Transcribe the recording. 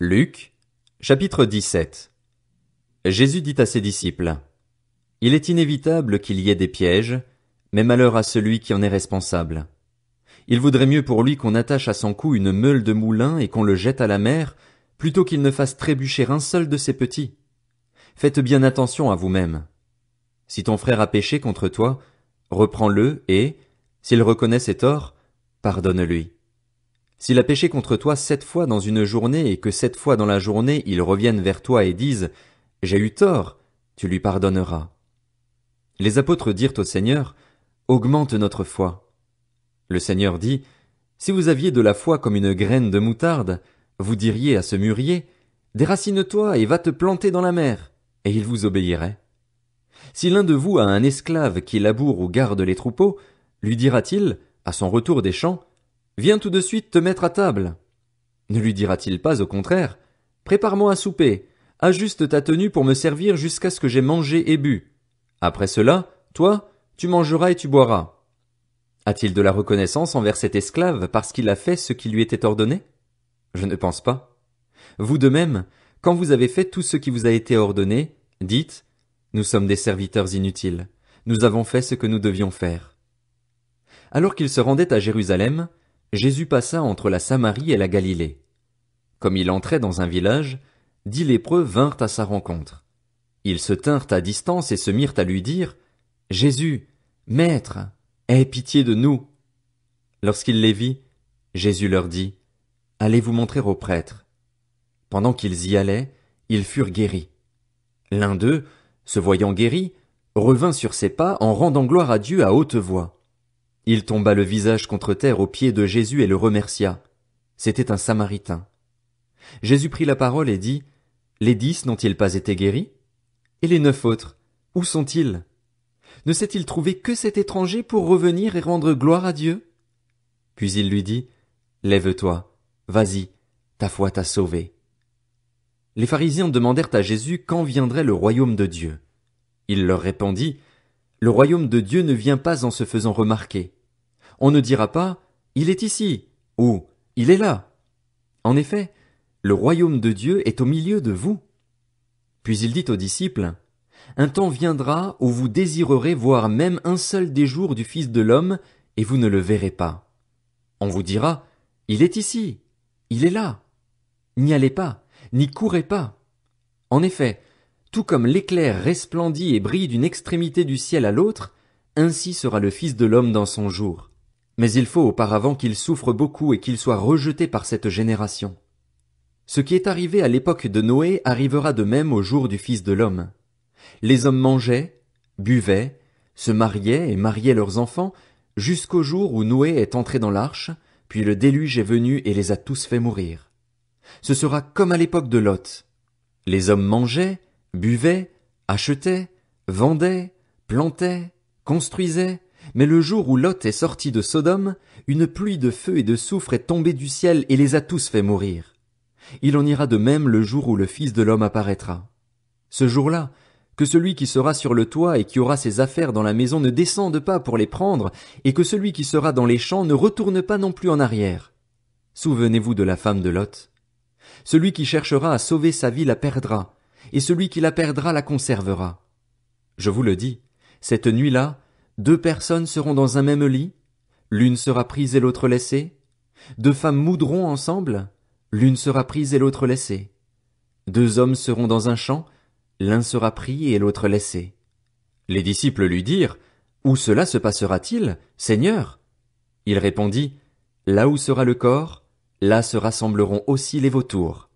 Luc, chapitre 17. Jésus dit à ses disciples, Il est inévitable qu'il y ait des pièges, mais malheur à celui qui en est responsable. Il vaudrait mieux pour lui qu'on attache à son cou une meule de moulin et qu'on le jette à la mer, plutôt qu'il ne fasse trébucher un seul de ses petits. Faites bien attention à vous-même. Si ton frère a péché contre toi, reprends-le et, s'il reconnaît ses torts, pardonne-lui. S'il a péché contre toi sept fois dans une journée et que sept fois dans la journée il revienne vers toi et dise J'ai eu tort, tu lui pardonneras. Les apôtres dirent au Seigneur Augmente notre foi. Le Seigneur dit Si vous aviez de la foi comme une graine de moutarde, vous diriez à ce mûrier Déracine-toi et va te planter dans la mer, et il vous obéirait. Si l'un de vous a un esclave qui laboure ou garde les troupeaux, lui dira-t-il, à son retour des champs, Viens tout de suite te mettre à table. Ne lui dira-t-il pas au contraire Prépare-moi à souper, ajuste ta tenue pour me servir jusqu'à ce que j'ai mangé et bu. Après cela, toi, tu mangeras et tu boiras. A-t-il de la reconnaissance envers cet esclave parce qu'il a fait ce qui lui était ordonné Je ne pense pas. Vous de même, quand vous avez fait tout ce qui vous a été ordonné, dites Nous sommes des serviteurs inutiles, nous avons fait ce que nous devions faire. Alors qu'il se rendait à Jérusalem, Jésus passa entre la Samarie et la Galilée. Comme il entrait dans un village, dix lépreux vinrent à sa rencontre. Ils se tinrent à distance et se mirent à lui dire, Jésus, Maître, aie pitié de nous. Lorsqu'il les vit, Jésus leur dit, Allez vous montrer aux prêtres. Pendant qu'ils y allaient, ils furent guéris. L'un d'eux, se voyant guéri, revint sur ses pas en rendant gloire à Dieu à haute voix. Il tomba le visage contre terre aux pieds de Jésus et le remercia. C'était un Samaritain. Jésus prit la parole et dit, Les dix n'ont-ils pas été guéris? Et les neuf autres, où sont-ils? Ne s'est-il trouvé que cet étranger pour revenir et rendre gloire à Dieu? Puis il lui dit, Lève-toi, vas-y, ta foi t'a sauvé. Les pharisiens demandèrent à Jésus quand viendrait le royaume de Dieu. Il leur répondit, Le royaume de Dieu ne vient pas en se faisant remarquer. On ne dira pas Il est ici ou Il est là. En effet, le royaume de Dieu est au milieu de vous. Puis il dit aux disciples, Un temps viendra où vous désirerez voir même un seul des jours du Fils de l'homme, et vous ne le verrez pas. On vous dira, Il est ici, il est là. N'y allez pas, n'y courez pas. En effet, tout comme l'éclair resplendit et brille d'une extrémité du ciel à l'autre, ainsi sera le Fils de l'homme dans son jour. Mais il faut auparavant qu'il souffre beaucoup et qu'il soit rejeté par cette génération. Ce qui est arrivé à l'époque de Noé arrivera de même au jour du Fils de l'homme. Les hommes mangeaient, buvaient, se mariaient et mariaient leurs enfants, jusqu'au jour où Noé est entré dans l'arche, puis le déluge est venu et les a tous fait mourir. Ce sera comme à l'époque de Lot. Les hommes mangeaient, buvaient, achetaient, vendaient, plantaient, construisaient, mais le jour où Lot est sorti de Sodome, une pluie de feu et de soufre est tombée du ciel et les a tous fait mourir. Il en ira de même le jour où le Fils de l'homme apparaîtra. Ce jour-là, que celui qui sera sur le toit et qui aura ses affaires dans la maison ne descende pas pour les prendre, et que celui qui sera dans les champs ne retourne pas non plus en arrière. Souvenez-vous de la femme de Lot. Celui qui cherchera à sauver sa vie la perdra, et celui qui la perdra la conservera. Je vous le dis, cette nuit-là, deux personnes seront dans un même lit, l'une sera prise et l'autre laissée. Deux femmes moudront ensemble, l'une sera prise et l'autre laissée. Deux hommes seront dans un champ, l'un sera pris et l'autre laissé. Les disciples lui dirent, Où cela se passera-t-il, Seigneur? Il répondit, Là où sera le corps, là se rassembleront aussi les vautours.